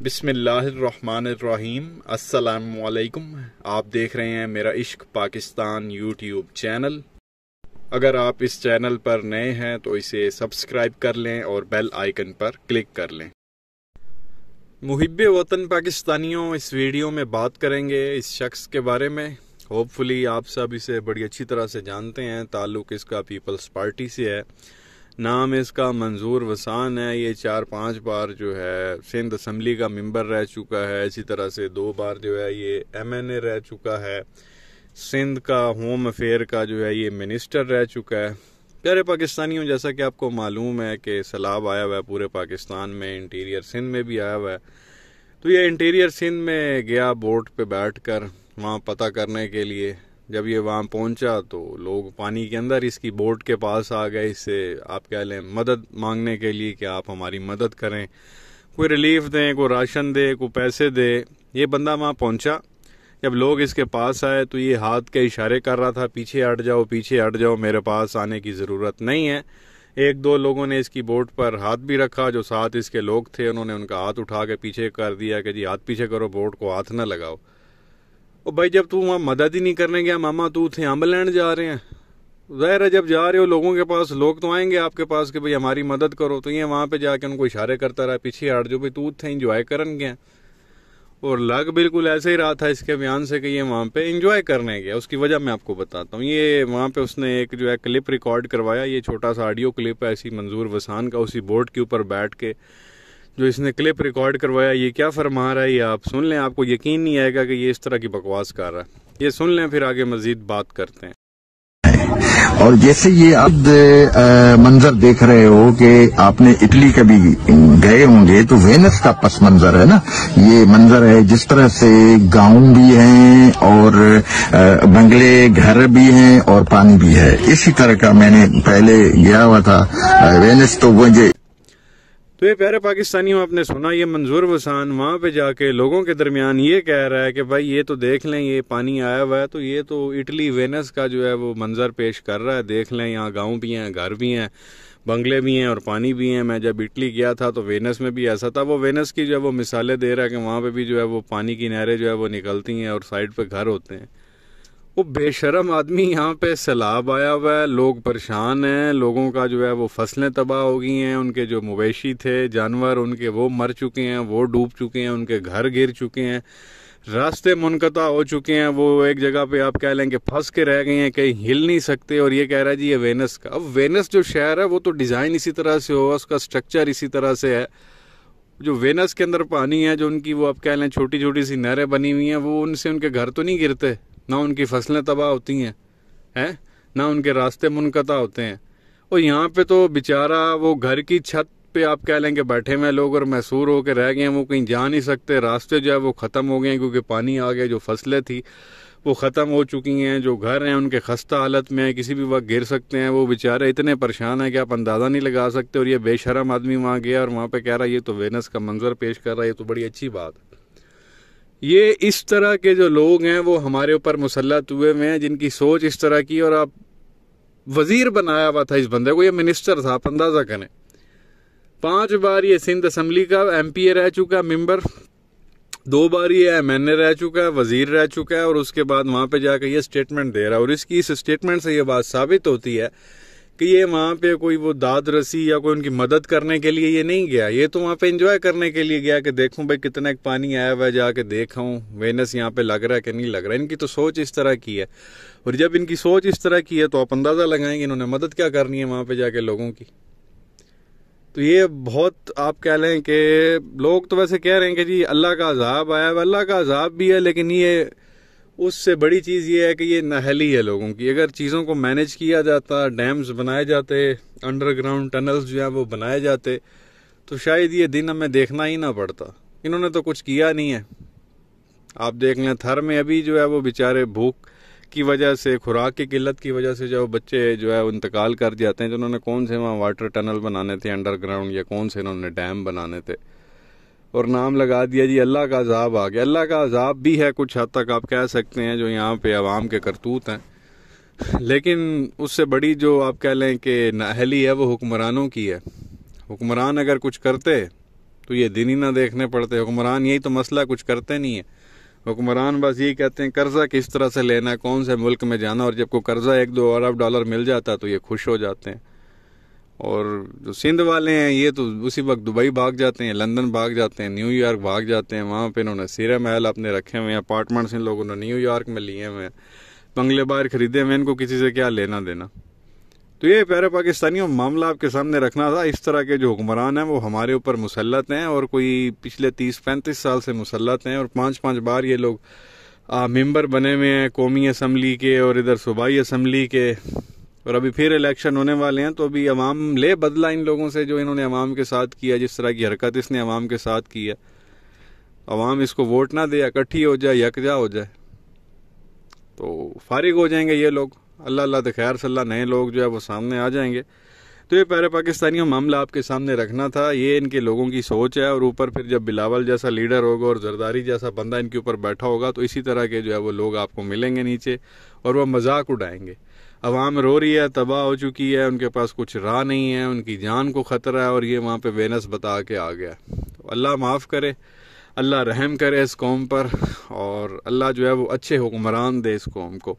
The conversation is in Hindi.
बिसमीम असलकुम आप देख रहे हैं मेरा इश्क पाकिस्तान यूट्यूब चैनल अगर आप इस चैनल पर नए हैं तो इसे सब्सक्राइब कर लें और बेल आइकन पर क्लिक कर लें मुहिब वतन पाकिस्तानियों इस वीडियो में बात करेंगे इस शख्स के बारे में होपफुली आप सब इसे बड़ी अच्छी तरह से जानते हैं ताल्लुक़ इसका पीपल्स पार्टी से है नाम इसका मंजूर वसान है ये चार पांच बार जो है सिंध असम्बली का मेंबर रह चुका है इसी तरह से दो बार जो है ये एमएनए रह चुका है सिंध का होम अफेयर का जो है ये मिनिस्टर रह चुका है प्यारे पाकिस्तानियों जैसा कि आपको मालूम है कि सैलाब आया हुआ है पूरे पाकिस्तान में इंटीरियर सिंध में भी आया हुआ है तो ये इंटीरियर सिंध में गया बोट पे कर वहाँ पता करने के लिए जब ये वहाँ पहुँचा तो लोग पानी के अंदर इसकी बोट के पास आ गए इससे आप कह लें मदद मांगने के लिए कि आप हमारी मदद करें कोई रिलीफ दें कोई राशन दे कोई पैसे दे ये बंदा वहाँ पहुँचा जब लोग इसके पास आए तो ये हाथ के इशारे कर रहा था पीछे हट जाओ पीछे हट जाओ मेरे पास आने की ज़रूरत नहीं है एक दो लोगों ने इसकी बोट पर हाथ भी रखा जो साथ इसके लोग थे उन्होंने उनका हाथ उठा के पीछे कर दिया कि जी हाथ पीछे करो बोट को हाथ ना लगाओ और भाई जब तू वहाँ मदद ही नहीं करने गया मामा तू थे अम्ब लैंड जा रहे हैं ज़ाहिर है जब जा रहे हो लोगों के पास लोग तो आएंगे आपके पास कि भाई हमारी मदद करो तो ये वहाँ पे जाके उनको इशारे करता रहा पीछे हट जो भाई तू थे इंजॉय करन गया और लग बिल्कुल ऐसे ही रहा था इसके बयान से कि ये वहाँ पे इंजॉय करने गया उसकी वजह मैं आपको बताता हूँ ये वहाँ पे उसने एक जो है क्लिप रिकॉर्ड करवाया ये छोटा सा ऑडियो क्लिप है ऐसी मंजूर वसान का उसी बोर्ड के ऊपर बैठ के जो इसने क्लिप रिकॉर्ड करवाया ये क्या फरमा रहा है ये आप सुन लें आपको यकीन नहीं आएगा कि ये इस तरह की बकवास कर रहा है ये सुन लें फिर आगे मजीद बात करते हैं और जैसे ये अब मंजर देख रहे हो कि आपने इटली कभी गए होंगे तो वेनस का पस मंजर है ना ये मंजर है जिस तरह से गांव भी हैं और बंगले घर भी हैं और पानी भी है इसी तरह का मैंने पहले गया हुआ था वेनस तो मुझे तो ये प्यारे पाकिस्तानियों आपने सुना ये मंजूर वसान वहाँ पे जाके लोगों के दरमियान ये कह रहा है कि भाई ये तो देख लें ये पानी आया हुआ है तो ये तो इटली वेनस का जो है वो मंजर पेश कर रहा है देख लें यहाँ गाँव भी हैं घर भी हैं बंगले भी हैं और पानी भी हैं मैं जब इटली गया था तो वेनस में भी ऐसा था वो वेनस की जो है वो मिसालें दे रहा है कि वहाँ पर भी जो है वो पानी की नहरें जो है वो निकलती हैं और साइड पर घर होते हैं वो बेशरम आदमी यहाँ पे सैलाब आया हुआ है लोग परेशान हैं लोगों का जो है वो फसलें तबाह हो गई हैं उनके जो मवेशी थे जानवर उनके वो मर चुके हैं वो डूब चुके हैं उनके घर गिर चुके हैं रास्ते मुनकता हो चुके हैं वो एक जगह पे आप कह लें कि फंस के रह गए हैं कहीं हिल नहीं सकते और ये कह रहा है जी ये वेनस का अब वेनस जो शहर है वो तो डिज़ाइन इसी तरह से हो उसका स्ट्रक्चर इसी तरह से है जो वेनस के अंदर पानी है जो उनकी वो आप कह लें छोटी छोटी सी नहरें बनी हुई हैं वो उनसे उनके घर तो नहीं गिरते ना उनकी फसलें तबाह होती हैं है ना उनके रास्ते मुनकता होते हैं और यहाँ पे तो बेचारा वो घर की छत पे आप कह लें कि बैठे हुए लोग और मैसूर होकर रह गए हैं वो कहीं जा नहीं सकते रास्ते जो है वो ख़त्म हो गए हैं क्योंकि पानी आ गया जो फसलें थी वो ख़त्म हो चुकी हैं जो घर हैं उनके खस्ता हालत में हैं किसी भी वक्त गिर सकते हैं वो बेचारे इतने परेशान हैं कि आप अंदाज़ा नहीं लगा सकते और ये बेशरम आदमी वहाँ गया और वहाँ पर कह रहा है ये तो वेनस का मंजर पेश कर रहा है ये तो बड़ी अच्छी बात है ये इस तरह के जो लोग हैं वो हमारे ऊपर मुसलत हुए हुए हैं जिनकी सोच इस तरह की और आप वजीर बनाया हुआ था इस बंदे को ये मिनिस्टर था आप अंदाज़ा करें पांच बार ये सिंध असम्बली का एमपीए रह चुका मेम्बर दो बार ये एम एन ए रह चुका है वजीर रह चुका है और उसके बाद वहां पे जाकर ये स्टेटमेंट दे रहा है और इसकी इस स्टेटमेंट से ये बात साबित होती है कि ये वहाँ पे कोई वो दाद रसी या कोई उनकी मदद करने के लिए ये नहीं गया ये तो वहाँ पे एंजॉय करने के लिए गया कि देखूँ भाई कितना पानी आया हुआ जाके देखाऊँ वेनस यहाँ पे लग रहा है कि नहीं लग रहा है इनकी तो सोच इस तरह की है और जब इनकी सोच इस तरह की है तो आप अंदाज़ा लगाएंगे इन्होंने मदद क्या करनी है वहाँ पर जाके लोगों की तो ये बहुत आप कह लें कि लोग तो वैसे कह रहे हैं कि जी अल्लाह का अजाब आया हुआ अल्लाह का अजाब भी है लेकिन ये उससे बड़ी चीज़ ये है कि ये नहली है लोगों की अगर चीज़ों को मैनेज किया जाता डैम्स बनाए जाते अंडरग्राउंड टनल्स जो हैं वो बनाए जाते तो शायद ये दिन हमें देखना ही ना पड़ता इन्होंने तो कुछ किया नहीं है आप देख लें थर में अभी जो है वो बेचारे भूख की वजह से खुराक की किल्लत की वजह से जो बच्चे जो है इंतकाल कर जाते हैं तो उन्होंने कौन से वहाँ वाटर टनल बनाने थे अंडरग्राउंड या कौन से इन्होंने डैम बनाने थे और नाम लगा दिया जी अल्लाह का अजाब आ गया अल्लाह का अजाब भी है कुछ हद तक आप कह सकते हैं जो यहाँ पे आवाम के करतूत हैं लेकिन उससे बड़ी जो आप कह लें कि नाहली है वो हुक्मरानों की है हुक्मरान अगर कुछ करते तो ये दिन ही ना देखने पड़ते हुक्मरान यही तो मसला कुछ करते नहीं है हुक्मरान बस यही कहते हैं कर्ज़ा किस तरह से लेना है कौन से मुल्क में जाना और जब को कर्ज़ा एक दो अरब डॉलर मिल जाता तो ये खुश हो जाते हैं और जो सिंध वाले हैं ये तो उसी वक्त दुबई भाग जाते हैं लंदन भाग जाते हैं न्यूयॉर्क भाग जाते हैं वहाँ पे इन्होंने सीरा महल अपने रखे हुए हैं अपार्टमेंट्स इन लोगों ने न्यूयॉर्क में लिए हुए हैं बंगले बाहर खरीदे हुए इनको किसी से क्या लेना देना तो ये प्यारे पाकिस्तानियों मामला आपके सामने रखना था इस तरह के जो हुक्मरान हैं वो हमारे ऊपर मुसलत हैं और कोई पिछले तीस पैंतीस साल से मुसलत हैं और पाँच पाँच बार ये लोग मेम्बर बने हुए हैं कौमी असम्बली के और इधर सूबाई असम्बली के और अभी फिर इलेक्शन होने वाले हैं तो अभी अवाम ले बदला इन लोगों से जो इन्होंने अवाम के साथ किया जिस तरह की हरकत इसने अवाम के साथ की है अवाम इसको वोट ना दे इकट्ठी हो जाए यकजा हो जाए तो फारिग हो जाएंगे ये लोग अल्लाह अल्लाह तो खैर सल्ला नए लोग जो है वो सामने आ जाएंगे तो ये प्यारे पाकिस्तानियों मामला आपके सामने रखना था ये इनके लोगों की सोच है और ऊपर फिर जब बिलावल जैसा लीडर होगा और जरदारी जैसा बंदा इनके ऊपर बैठा होगा तो इसी तरह के जो है वो लोग आपको मिलेंगे नीचे और वह मजाक उड़ाएंगे अवाम रो रही है तबाह हो चुकी है उनके पास कुछ राह नहीं है उनकी जान को ख़तरा है और ये वहाँ पर बेनस बता के आ गया तो अल्लाह माफ़ करे अल्लाह रहम करे इस कौम पर और अल्लाह जो है वो अच्छे हुक्मरान दे इस कौम को